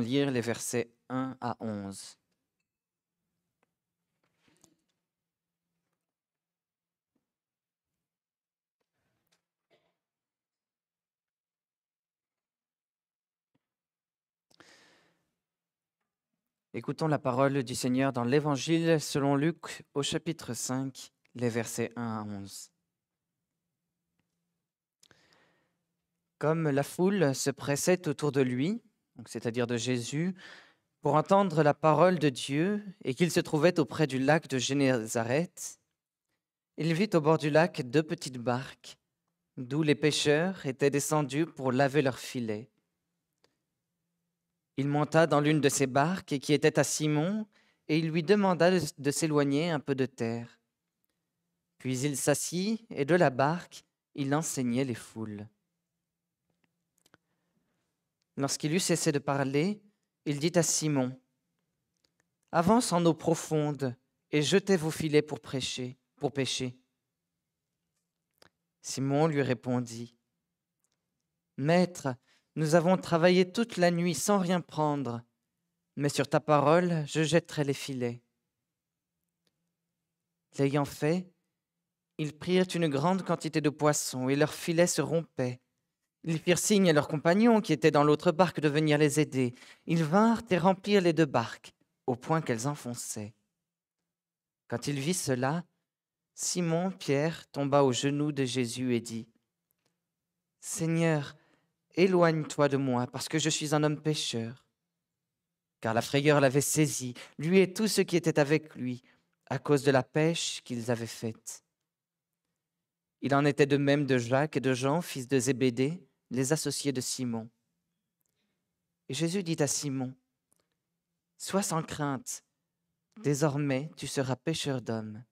lire les versets 1 à 11. Écoutons la parole du Seigneur dans l'Évangile selon Luc au chapitre 5, les versets 1 à 11. Comme la foule se pressait autour de lui, c'est-à-dire de Jésus, pour entendre la parole de Dieu et qu'il se trouvait auprès du lac de Génézareth, il vit au bord du lac deux petites barques, d'où les pêcheurs étaient descendus pour laver leurs filets. Il monta dans l'une de ces barques qui était à Simon et il lui demanda de s'éloigner un peu de terre. Puis il s'assit et de la barque, il enseignait les foules. Lorsqu'il eut cessé de parler, il dit à Simon, Avance en eau profonde et jetez vos filets pour prêcher, pour pêcher. Simon lui répondit, Maître, nous avons travaillé toute la nuit sans rien prendre, mais sur ta parole, je jetterai les filets. L'ayant fait, ils prirent une grande quantité de poissons et leurs filets se rompaient. Ils firent signe à leurs compagnons qui étaient dans l'autre barque de venir les aider. Ils vinrent et remplirent les deux barques, au point qu'elles enfonçaient. Quand il vit cela, Simon Pierre tomba aux genoux de Jésus et dit Seigneur, éloigne-toi de moi, parce que je suis un homme pécheur. Car la frayeur l'avait saisi, lui et tous ceux qui étaient avec lui, à cause de la pêche qu'ils avaient faite. Il en était de même de Jacques et de Jean, fils de Zébédée, les associés de Simon. Et Jésus dit à Simon, Sois sans crainte, désormais tu seras pêcheur d'hommes.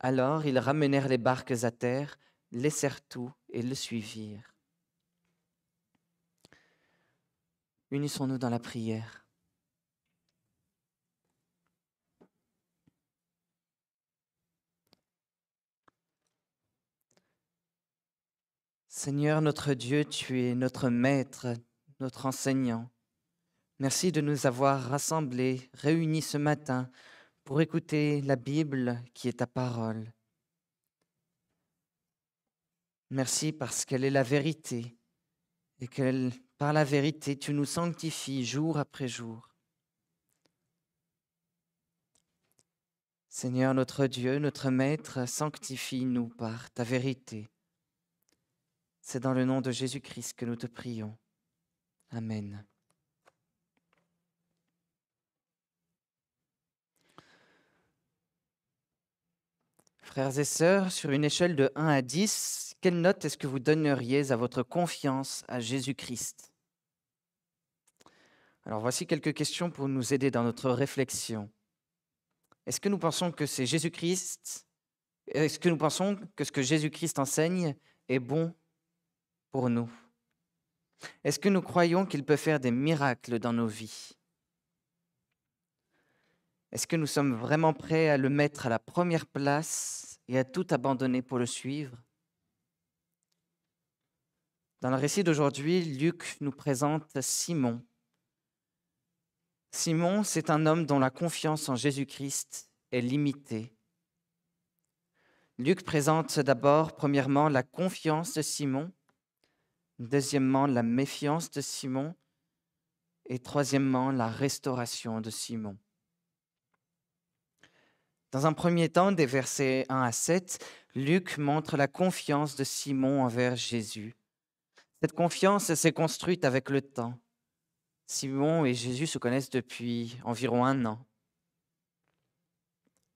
Alors ils ramenèrent les barques à terre, laissèrent tout et le suivirent. Unissons-nous dans la prière. Seigneur notre Dieu, tu es notre Maître, notre enseignant. Merci de nous avoir rassemblés, réunis ce matin pour écouter la Bible qui est ta parole. Merci parce qu'elle est la vérité et qu'elle, par la vérité, tu nous sanctifies jour après jour. Seigneur notre Dieu, notre Maître, sanctifie-nous par ta vérité. C'est dans le nom de Jésus-Christ que nous te prions. Amen. Frères et sœurs, sur une échelle de 1 à 10, quelle note est-ce que vous donneriez à votre confiance à Jésus-Christ Alors voici quelques questions pour nous aider dans notre réflexion. Est-ce que nous pensons que c'est Jésus-Christ Est-ce que nous pensons que ce que Jésus-Christ enseigne est bon pour nous Est-ce que nous croyons qu'il peut faire des miracles dans nos vies Est-ce que nous sommes vraiment prêts à le mettre à la première place et à tout abandonner pour le suivre Dans le récit d'aujourd'hui, Luc nous présente Simon. Simon, c'est un homme dont la confiance en Jésus-Christ est limitée. Luc présente d'abord, premièrement, la confiance de Simon, Deuxièmement, la méfiance de Simon. Et troisièmement, la restauration de Simon. Dans un premier temps, des versets 1 à 7, Luc montre la confiance de Simon envers Jésus. Cette confiance s'est construite avec le temps. Simon et Jésus se connaissent depuis environ un an.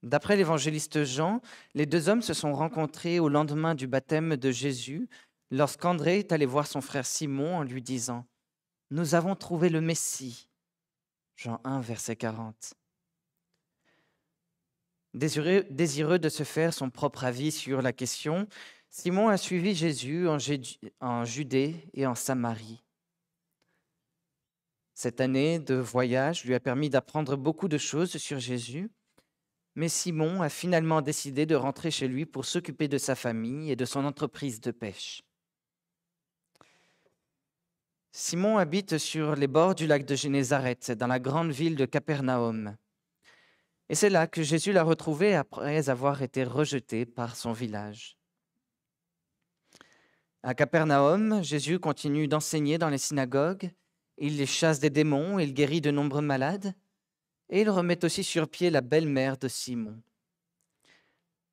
D'après l'évangéliste Jean, les deux hommes se sont rencontrés au lendemain du baptême de Jésus Lorsqu'André est allé voir son frère Simon en lui disant Nous avons trouvé le Messie. Jean 1, verset 40. Désireux, de se faire son propre avis sur la question, Simon a suivi Jésus en Judée et en Samarie. Cette année de voyage lui a permis d'apprendre beaucoup de choses sur Jésus, mais Simon a finalement décidé de rentrer chez lui pour s'occuper de sa famille et de son entreprise de pêche. Simon habite sur les bords du lac de Génézareth, dans la grande ville de Capernaum. Et c'est là que Jésus l'a retrouvé après avoir été rejeté par son village. À Capernaum, Jésus continue d'enseigner dans les synagogues, il les chasse des démons, il guérit de nombreux malades, et il remet aussi sur pied la belle-mère de Simon.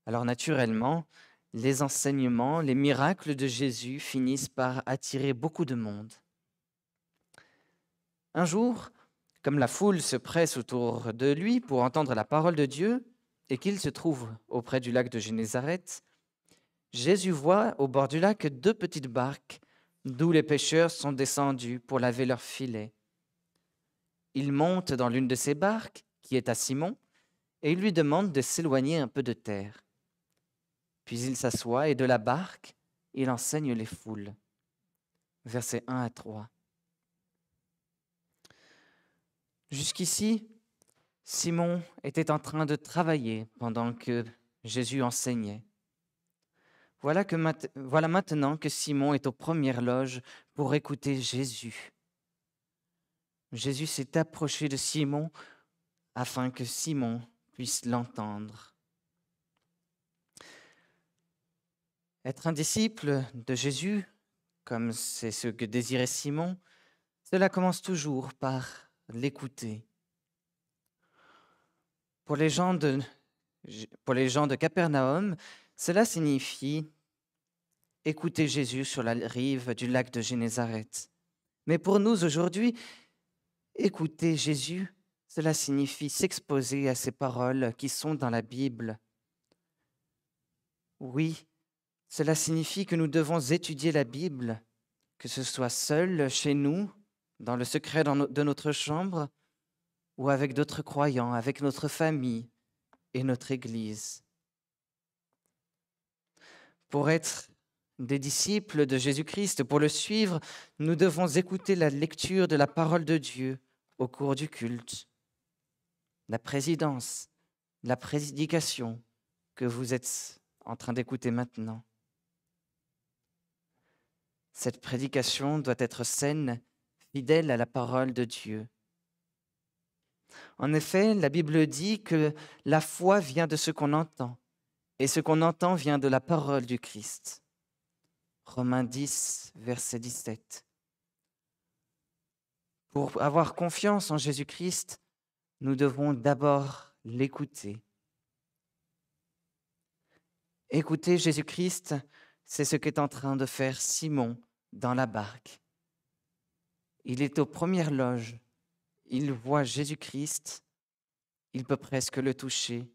Alors naturellement, les enseignements, les miracles de Jésus finissent par attirer beaucoup de monde. Un jour, comme la foule se presse autour de lui pour entendre la parole de Dieu et qu'il se trouve auprès du lac de Génézareth, Jésus voit au bord du lac deux petites barques d'où les pêcheurs sont descendus pour laver leurs filets. Il monte dans l'une de ces barques, qui est à Simon, et il lui demande de s'éloigner un peu de terre. Puis il s'assoit et de la barque, il enseigne les foules. Versets 1 à 3. Jusqu'ici, Simon était en train de travailler pendant que Jésus enseignait. Voilà, que voilà maintenant que Simon est aux premières loges pour écouter Jésus. Jésus s'est approché de Simon afin que Simon puisse l'entendre. Être un disciple de Jésus, comme c'est ce que désirait Simon, cela commence toujours par l'écouter. Pour les gens de, pour les gens de Capernaum, cela signifie écouter Jésus sur la rive du lac de Génézareth. Mais pour nous aujourd'hui, écouter Jésus, cela signifie s'exposer à ces paroles qui sont dans la Bible. Oui, cela signifie que nous devons étudier la Bible, que ce soit seul chez nous dans le secret de notre chambre ou avec d'autres croyants, avec notre famille et notre Église. Pour être des disciples de Jésus-Christ, pour le suivre, nous devons écouter la lecture de la parole de Dieu au cours du culte, la présidence, la prédication que vous êtes en train d'écouter maintenant. Cette prédication doit être saine fidèle à la parole de Dieu. En effet, la Bible dit que la foi vient de ce qu'on entend, et ce qu'on entend vient de la parole du Christ. Romains 10, verset 17. Pour avoir confiance en Jésus-Christ, nous devons d'abord l'écouter. Écouter Jésus-Christ, c'est ce qu'est en train de faire Simon dans la barque. Il est aux premières loges. Il voit Jésus-Christ. Il peut presque le toucher.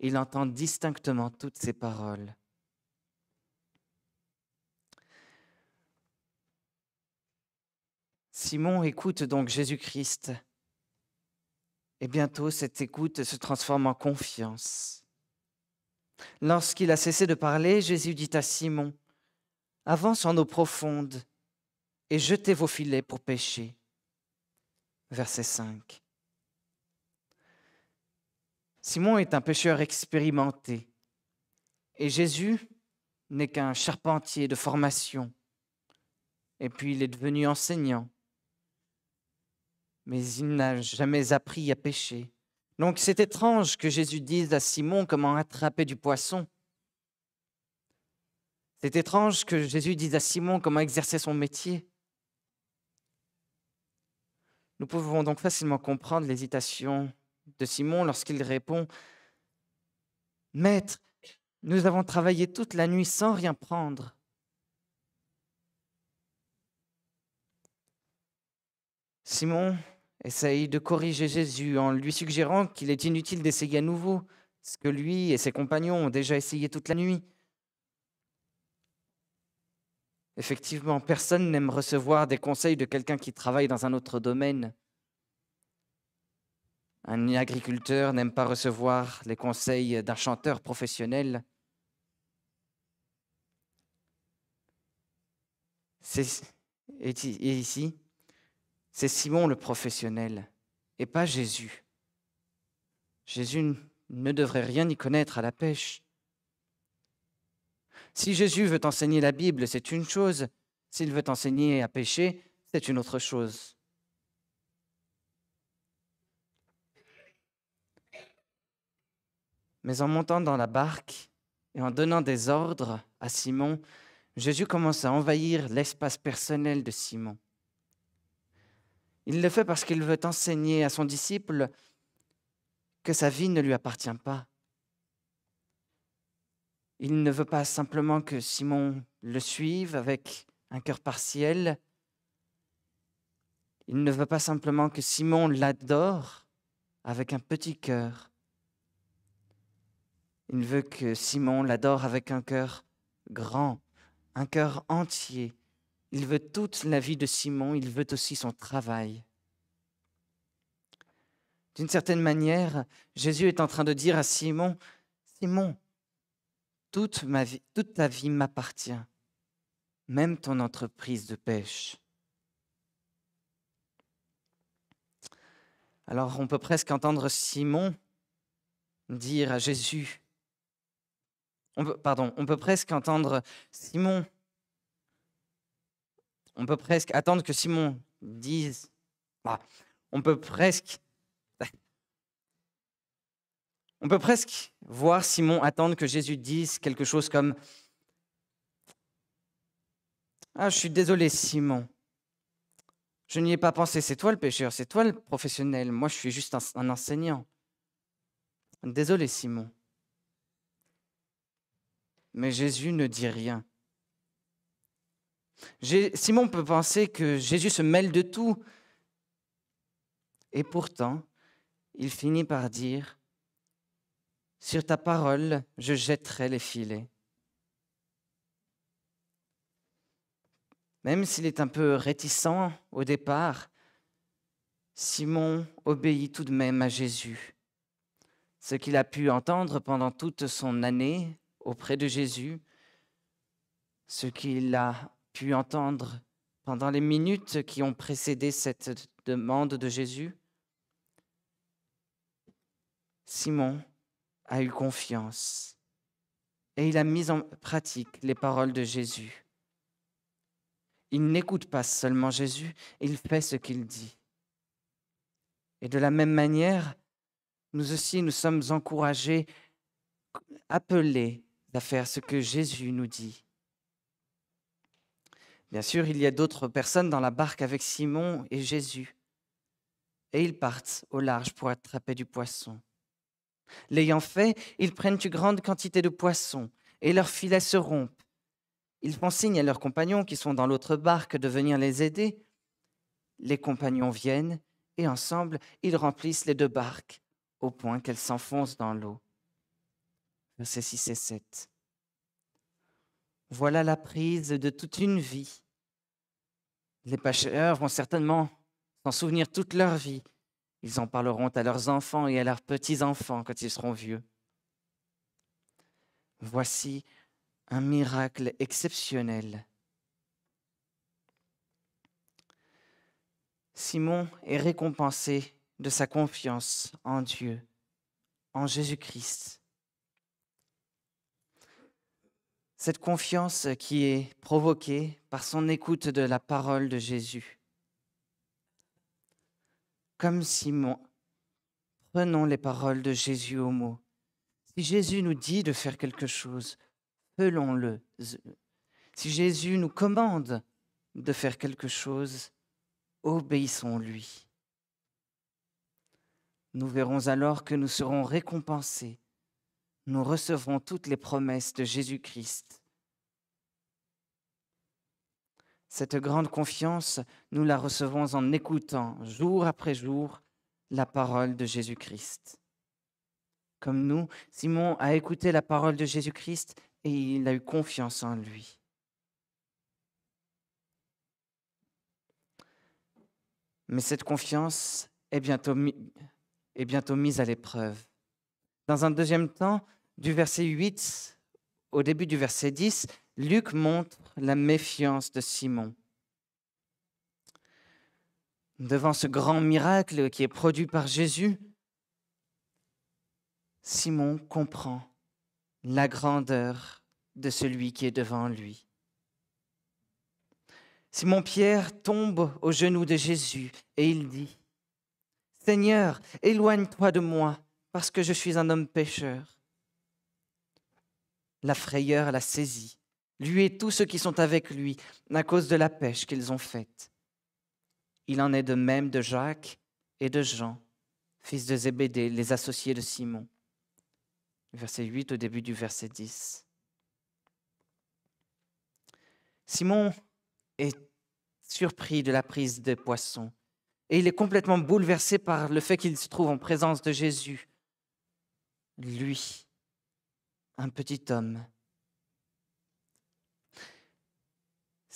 Il entend distinctement toutes ses paroles. Simon écoute donc Jésus-Christ. Et bientôt, cette écoute se transforme en confiance. Lorsqu'il a cessé de parler, Jésus dit à Simon, Avance en eau profonde et jetez vos filets pour pêcher. Verset 5. Simon est un pêcheur expérimenté et Jésus n'est qu'un charpentier de formation. Et puis il est devenu enseignant. Mais il n'a jamais appris à pêcher. Donc c'est étrange que Jésus dise à Simon comment attraper du poisson. C'est étrange que Jésus dise à Simon comment exercer son métier. Nous pouvons donc facilement comprendre l'hésitation de Simon lorsqu'il répond Maître, nous avons travaillé toute la nuit sans rien prendre. Simon essaye de corriger Jésus en lui suggérant qu'il est inutile d'essayer à nouveau ce que lui et ses compagnons ont déjà essayé toute la nuit. Effectivement, personne n'aime recevoir des conseils de quelqu'un qui travaille dans un autre domaine. Un agriculteur n'aime pas recevoir les conseils d'un chanteur professionnel. Et ici, c'est Simon le professionnel et pas Jésus. Jésus ne devrait rien y connaître à la pêche. Si Jésus veut enseigner la Bible, c'est une chose. S'il veut enseigner à pécher, c'est une autre chose. Mais en montant dans la barque et en donnant des ordres à Simon, Jésus commence à envahir l'espace personnel de Simon. Il le fait parce qu'il veut enseigner à son disciple que sa vie ne lui appartient pas, il ne veut pas simplement que Simon le suive avec un cœur partiel. Il ne veut pas simplement que Simon l'adore avec un petit cœur. Il veut que Simon l'adore avec un cœur grand, un cœur entier. Il veut toute la vie de Simon, il veut aussi son travail. D'une certaine manière, Jésus est en train de dire à Simon, Simon, toute, ma vie, ta vie m'appartient, même ton entreprise de pêche. Alors on peut presque entendre Simon dire à Jésus, pardon, on peut presque entendre Simon, on peut presque attendre que Simon dise, bah, on peut presque on peut presque voir Simon attendre que Jésus dise quelque chose comme Ah, je suis désolé, Simon. Je n'y ai pas pensé. C'est toi le pécheur, c'est toi le professionnel. Moi, je suis juste un, enseignant. Désolé, Simon. Mais Jésus ne dit rien. Simon peut penser que Jésus se mêle de tout. Et pourtant, il finit par dire, sur ta parole, je jetterai les filets. Même s'il est un peu réticent au départ, Simon obéit tout de même à Jésus. Ce qu'il a pu entendre pendant toute son année auprès de Jésus, ce qu'il a pu entendre pendant les minutes qui ont précédé cette demande de Jésus, Simon a eu confiance et il a mis en pratique les paroles de Jésus. Il n'écoute pas seulement Jésus, il fait ce qu'il dit. Et de la même manière, nous aussi, nous sommes encouragés, appelés à faire ce que Jésus nous dit. Bien sûr, il y a d'autres personnes dans la barque avec Simon et Jésus, et ils partent au large pour attraper du poisson. L'ayant fait, ils prennent une grande quantité de poissons, et leurs filets se rompent. Ils font signe à leurs compagnons qui sont dans l'autre barque de venir les aider. Les compagnons viennent, et ensemble, ils remplissent les deux barques, au point qu'elles s'enfoncent dans l'eau. Verset 6 et 7. Voilà la prise de toute une vie. Les pêcheurs vont certainement s'en souvenir toute leur vie. Ils en parleront à leurs enfants et à leurs petits-enfants quand ils seront vieux. Voici un miracle exceptionnel. Simon est récompensé de sa confiance en Dieu, en Jésus-Christ. Cette confiance qui est provoquée par son écoute de la parole de Jésus comme Simon, prenons les paroles de Jésus au mot. Si Jésus nous dit de faire quelque chose, faisons-le. Si Jésus nous commande de faire quelque chose, obéissons-lui. Nous verrons alors que nous serons récompensés. Nous recevrons toutes les promesses de Jésus-Christ. Cette grande confiance, nous la recevons en écoutant jour après jour la parole de Jésus-Christ. Comme nous, Simon a écouté la parole de Jésus-Christ et il a eu confiance en lui. Mais cette confiance est bientôt, mise à l'épreuve. Dans un deuxième temps, du verset 8 au début du verset 10, Luc montre la méfiance de Simon. Devant ce grand miracle qui est produit par Jésus, Simon comprend la grandeur de celui qui est devant lui. Simon-Pierre tombe aux genoux de Jésus et il dit, Seigneur, éloigne-toi de moi parce que je suis un homme pécheur. La frayeur la saisit lui et tous ceux qui sont avec lui, à cause de la pêche qu'ils ont faite. Il en est de même de Jacques et de Jean, fils de Zébédée, les associés de Simon. Verset 8 au début du verset 10. Simon est surpris de la prise des poissons et il est complètement bouleversé par le fait qu'il se trouve en présence de Jésus. Lui, un petit homme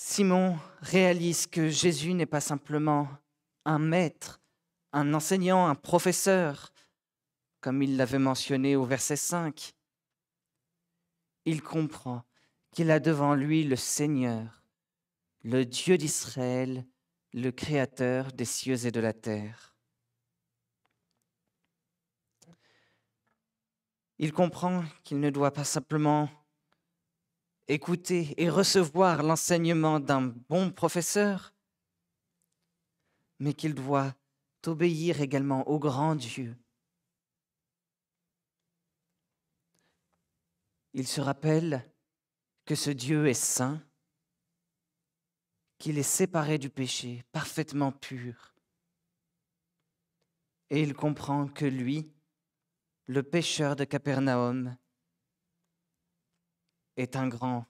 Simon réalise que Jésus n'est pas simplement un maître, un enseignant, un professeur, comme il l'avait mentionné au verset 5. Il comprend qu'il a devant lui le Seigneur, le Dieu d'Israël, le Créateur des cieux et de la terre. Il comprend qu'il ne doit pas simplement écouter et recevoir l'enseignement d'un bon professeur, mais qu'il doit obéir également au grand Dieu. Il se rappelle que ce Dieu est saint, qu'il est séparé du péché, parfaitement pur. Et il comprend que lui, le pécheur de Capernaum, est un grand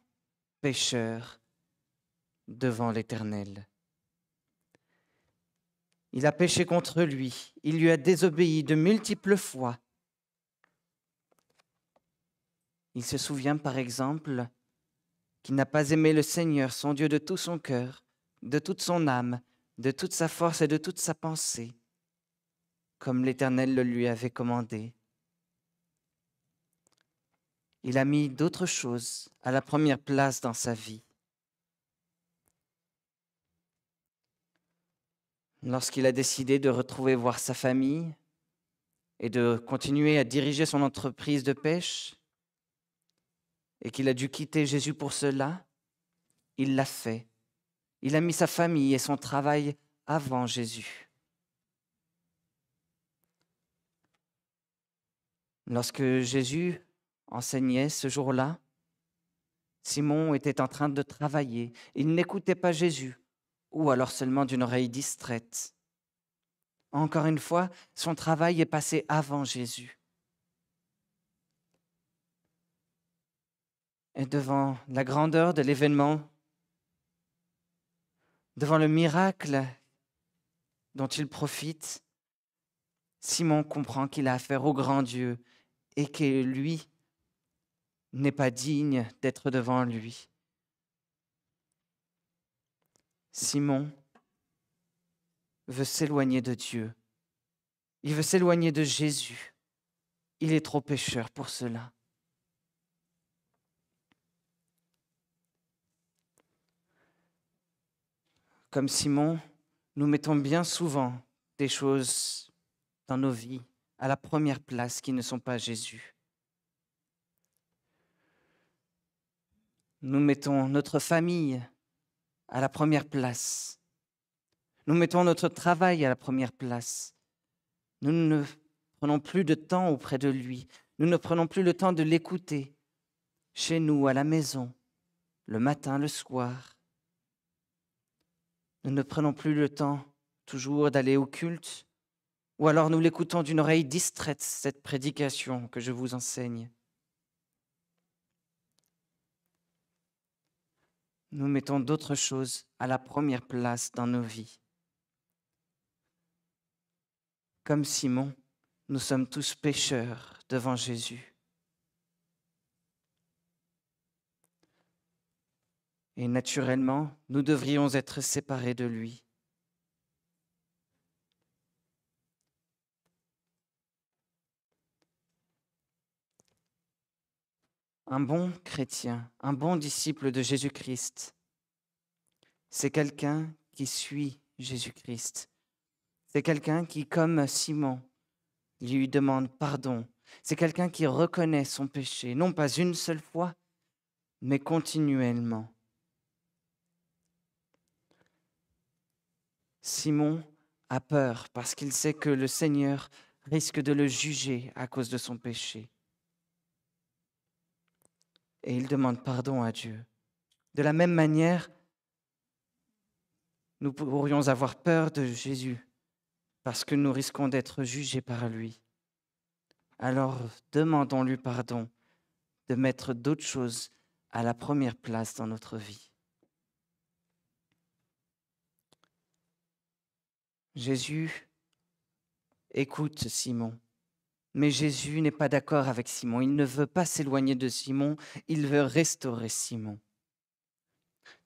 pécheur devant l'Éternel. Il a péché contre lui, il lui a désobéi de multiples fois. Il se souvient par exemple qu'il n'a pas aimé le Seigneur, son Dieu, de tout son cœur, de toute son âme, de toute sa force et de toute sa pensée, comme l'Éternel le lui avait commandé il a mis d'autres choses à la première place dans sa vie. Lorsqu'il a décidé de retrouver voir sa famille et de continuer à diriger son entreprise de pêche, et qu'il a dû quitter Jésus pour cela, il l'a fait. Il a mis sa famille et son travail avant Jésus. Lorsque Jésus enseignait ce jour-là. Simon était en train de travailler. Il n'écoutait pas Jésus, ou alors seulement d'une oreille distraite. Encore une fois, son travail est passé avant Jésus. Et devant la grandeur de l'événement, devant le miracle dont il profite, Simon comprend qu'il a affaire au grand Dieu et que lui n'est pas digne d'être devant lui. Simon veut s'éloigner de Dieu. Il veut s'éloigner de Jésus. Il est trop pécheur pour cela. Comme Simon, nous mettons bien souvent des choses dans nos vies à la première place qui ne sont pas Jésus. Nous mettons notre famille à la première place. Nous mettons notre travail à la première place. Nous ne prenons plus de temps auprès de lui. Nous ne prenons plus le temps de l'écouter chez nous, à la maison, le matin, le soir. Nous ne prenons plus le temps toujours d'aller au culte, ou alors nous l'écoutons d'une oreille distraite, cette prédication que je vous enseigne. nous mettons d'autres choses à la première place dans nos vies. Comme Simon, nous sommes tous pécheurs devant Jésus. Et naturellement, nous devrions être séparés de lui. Un bon chrétien, un bon disciple de Jésus-Christ, c'est quelqu'un qui suit Jésus-Christ. C'est quelqu'un qui, comme Simon, lui demande pardon. C'est quelqu'un qui reconnaît son péché, non pas une seule fois, mais continuellement. Simon a peur parce qu'il sait que le Seigneur risque de le juger à cause de son péché et il demande pardon à Dieu. De la même manière, nous pourrions avoir peur de Jésus parce que nous risquons d'être jugés par lui. Alors demandons-lui pardon de mettre d'autres choses à la première place dans notre vie. Jésus écoute Simon mais Jésus n'est pas d'accord avec Simon. Il ne veut pas s'éloigner de Simon, il veut restaurer Simon.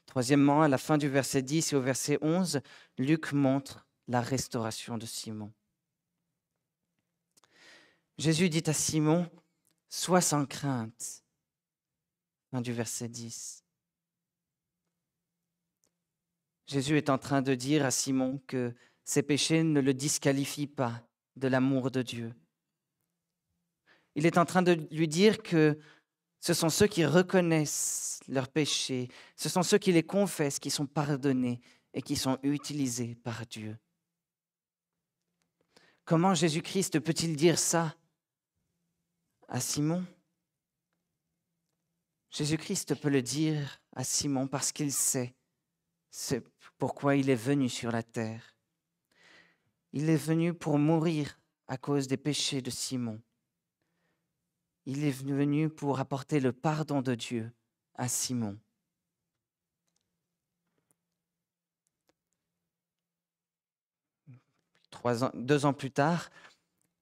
Troisièmement, à la fin du verset 10 et au verset 11, Luc montre la restauration de Simon. Jésus dit à Simon, Sois sans crainte. Fin du verset 10. Jésus est en train de dire à Simon que ses péchés ne le disqualifient pas de l'amour de Dieu, il est en train de lui dire que ce sont ceux qui reconnaissent leurs péchés, ce sont ceux qui les confessent, qui sont pardonnés et qui sont utilisés par Dieu. Comment Jésus-Christ peut-il dire ça à Simon Jésus-Christ peut le dire à Simon parce qu'il sait pourquoi il est venu sur la terre. Il est venu pour mourir à cause des péchés de Simon il est venu pour apporter le pardon de Dieu à Simon. deux ans plus tard,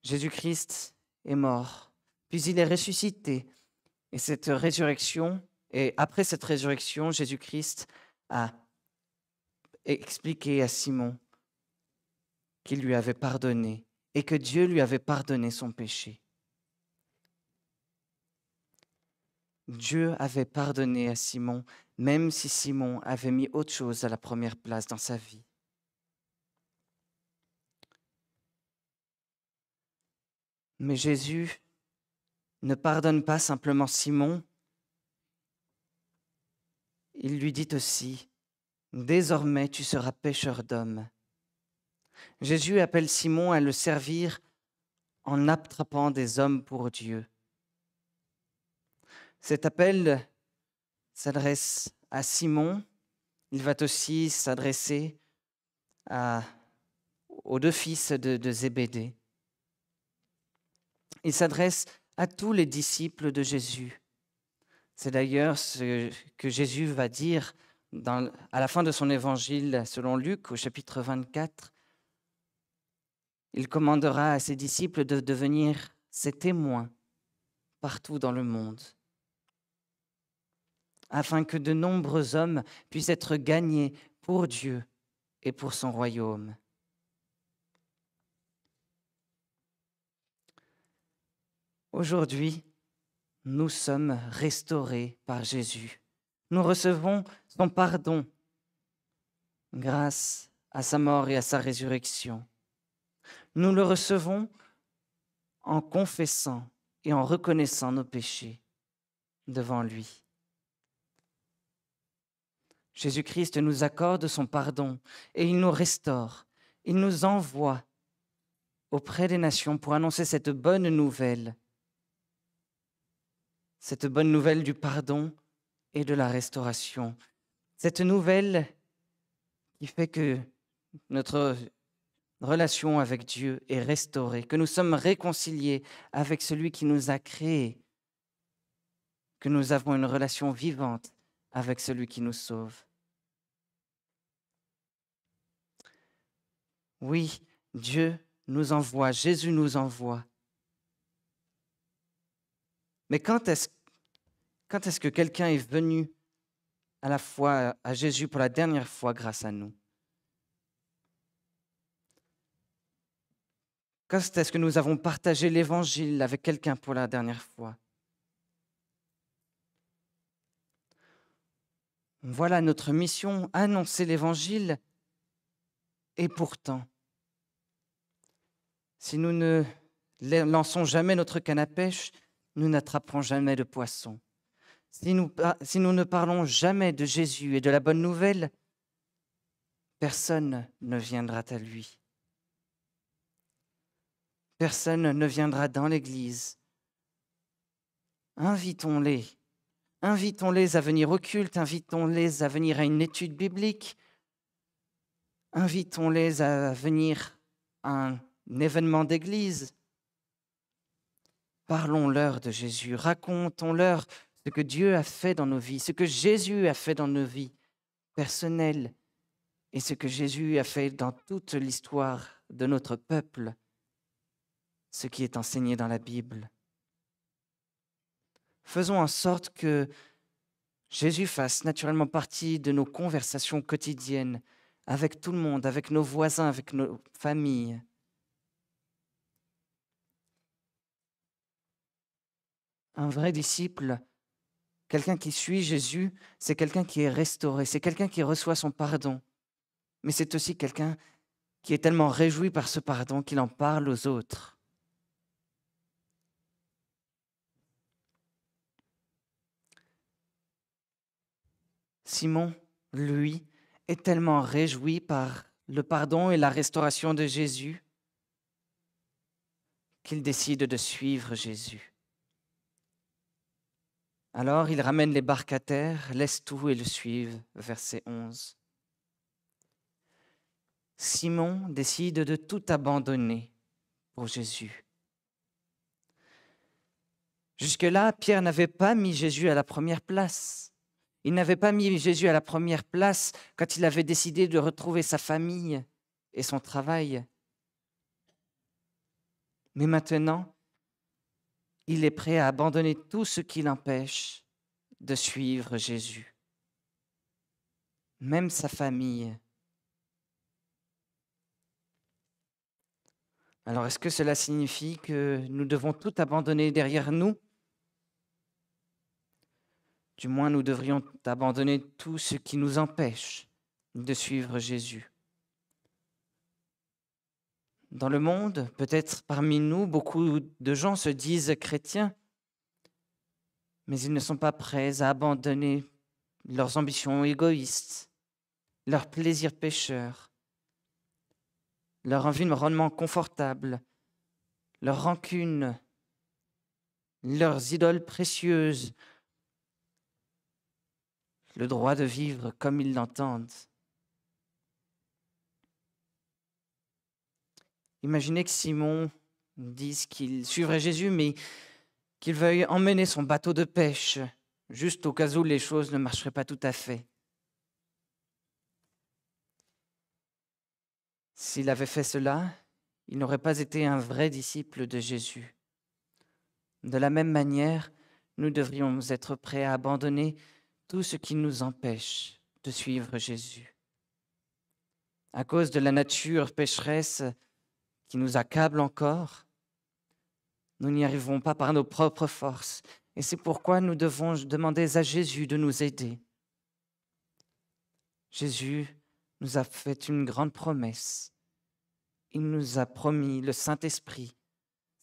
Jésus-Christ est mort, puis il est ressuscité. Et cette résurrection, et après cette résurrection, Jésus-Christ a expliqué à Simon qu'il lui avait pardonné et que Dieu lui avait pardonné son péché. Dieu avait pardonné à Simon, même si Simon avait mis autre chose à la première place dans sa vie. Mais Jésus ne pardonne pas simplement Simon, il lui dit aussi, Désormais tu seras pêcheur d'hommes. Jésus appelle Simon à le servir en attrapant des hommes pour Dieu. Cet appel s'adresse à Simon, il va aussi s'adresser aux deux fils de, Zébédée. Il s'adresse à tous les disciples de Jésus. C'est d'ailleurs ce que Jésus va dire à la fin de son évangile selon Luc au chapitre 24. Il commandera à ses disciples de devenir ses témoins partout dans le monde afin que de nombreux hommes puissent être gagnés pour Dieu et pour son royaume. Aujourd'hui, nous sommes restaurés par Jésus. Nous recevons son pardon grâce à sa mort et à sa résurrection. Nous le recevons en confessant et en reconnaissant nos péchés devant lui. Jésus-Christ nous accorde son pardon et il nous restaure. Il nous envoie auprès des nations pour annoncer cette bonne nouvelle, cette bonne nouvelle du pardon et de la restauration, cette nouvelle qui fait que notre relation avec Dieu est restaurée, que nous sommes réconciliés avec celui qui nous a créés, que nous avons une relation vivante avec celui qui nous sauve. Oui, Dieu nous envoie, Jésus nous envoie. Mais quand est-ce quand est que quelqu'un est venu à la fois à Jésus pour la dernière fois grâce à nous Quand est-ce que nous avons partagé l'évangile avec quelqu'un pour la dernière fois Voilà notre mission, annoncer l'Évangile. Et pourtant, si nous ne lançons jamais notre canne à pêche, nous n'attraperons jamais de poissons. Si nous, si nous ne parlons jamais de Jésus et de la bonne nouvelle, personne ne viendra à lui. Personne ne viendra dans l'Église. Invitons-les Invitons-les à venir au culte, invitons-les à venir à une étude biblique, invitons-les à venir à un événement d'église. Parlons-leur de Jésus, racontons-leur ce que Dieu a fait dans nos vies, ce que Jésus a fait dans nos vies personnelles et ce que Jésus a fait dans toute l'histoire de notre peuple, ce qui est enseigné dans la Bible. Faisons en sorte que Jésus fasse naturellement partie de nos conversations quotidiennes avec tout le monde, avec nos voisins, avec nos familles. Un vrai disciple, quelqu'un qui suit Jésus, c'est quelqu'un qui est restauré, c'est quelqu'un qui reçoit son pardon, mais c'est aussi quelqu'un qui est tellement réjoui par ce pardon qu'il en parle aux autres. Simon, lui, est tellement réjoui par le pardon et la restauration de Jésus qu'il décide de suivre Jésus. Alors il ramène les barques à terre, laisse tout et le suivent, verset 11. Simon décide de tout abandonner pour Jésus. Jusque-là, Pierre n'avait pas mis Jésus à la première place. Il n'avait pas mis Jésus à la première place quand il avait décidé de retrouver sa famille et son travail. Mais maintenant, il est prêt à abandonner tout ce qui l'empêche de suivre Jésus, même sa famille. Alors est-ce que cela signifie que nous devons tout abandonner derrière nous du moins, nous devrions abandonner tout ce qui nous empêche de suivre Jésus. Dans le monde, peut-être parmi nous, beaucoup de gens se disent chrétiens, mais ils ne sont pas prêts à abandonner leurs ambitions égoïstes, leurs plaisirs pécheurs, leur envie de rendement confortable, leur rancune, leurs idoles précieuses, le droit de vivre comme ils l'entendent. Imaginez que Simon dise qu'il suivrait Jésus, mais qu'il veuille emmener son bateau de pêche, juste au cas où les choses ne marcheraient pas tout à fait. S'il avait fait cela, il n'aurait pas été un vrai disciple de Jésus. De la même manière, nous devrions être prêts à abandonner tout ce qui nous empêche de suivre Jésus. À cause de la nature pécheresse qui nous accable encore, nous n'y arriverons pas par nos propres forces. Et c'est pourquoi nous devons demander à Jésus de nous aider. Jésus nous a fait une grande promesse. Il nous a promis le Saint-Esprit,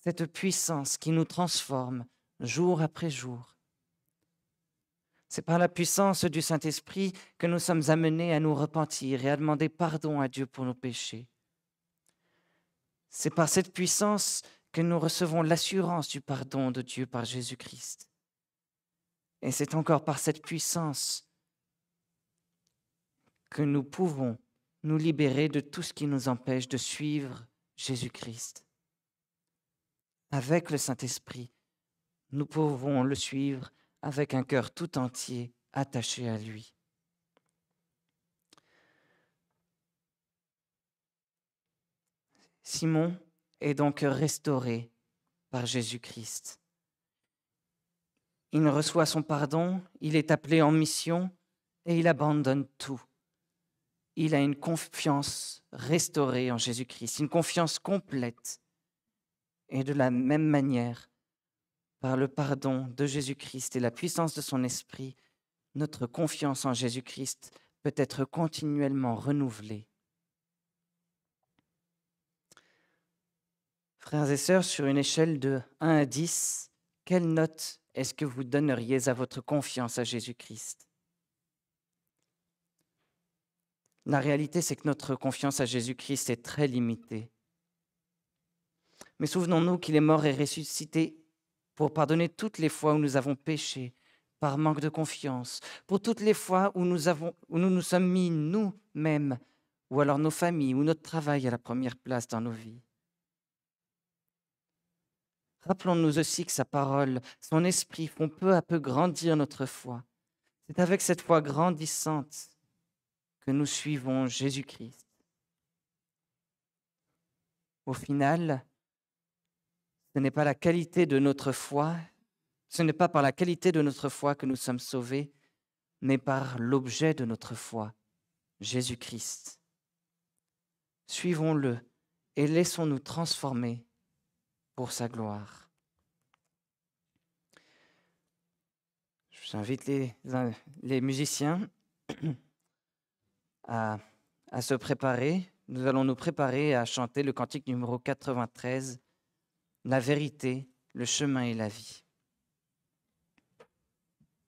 cette puissance qui nous transforme jour après jour c'est par la puissance du Saint-Esprit que nous sommes amenés à nous repentir et à demander pardon à Dieu pour nos péchés. C'est par cette puissance que nous recevons l'assurance du pardon de Dieu par Jésus-Christ. Et c'est encore par cette puissance que nous pouvons nous libérer de tout ce qui nous empêche de suivre Jésus-Christ. Avec le Saint-Esprit, nous pouvons le suivre avec un cœur tout entier attaché à lui. Simon est donc restauré par Jésus-Christ. Il reçoit son pardon, il est appelé en mission et il abandonne tout. Il a une confiance restaurée en Jésus-Christ, une confiance complète. Et de la même manière, par le pardon de Jésus-Christ et la puissance de son esprit, notre confiance en Jésus-Christ peut être continuellement renouvelée. Frères et sœurs, sur une échelle de 1 à 10, quelle note est-ce que vous donneriez à votre confiance à Jésus-Christ La réalité, c'est que notre confiance à Jésus-Christ est très limitée. Mais souvenons-nous qu'il est mort et ressuscité pour pardonner toutes les fois où nous avons péché par manque de confiance, pour toutes les fois où nous, nous nous sommes mis nous-mêmes, ou alors nos familles, ou notre travail à la première place dans nos vies. Rappelons-nous aussi que sa parole, son esprit font peu à peu grandir notre foi. C'est avec cette foi grandissante que nous suivons Jésus-Christ. Au final, ce n'est pas la qualité de notre foi, ce n'est pas par la qualité de notre foi que nous sommes sauvés, mais par l'objet de notre foi, Jésus-Christ. Suivons-le et laissons-nous transformer pour sa gloire. J'invite les, les, musiciens à, à se préparer. Nous allons nous préparer à chanter le cantique numéro 93 la vérité, le chemin et la vie.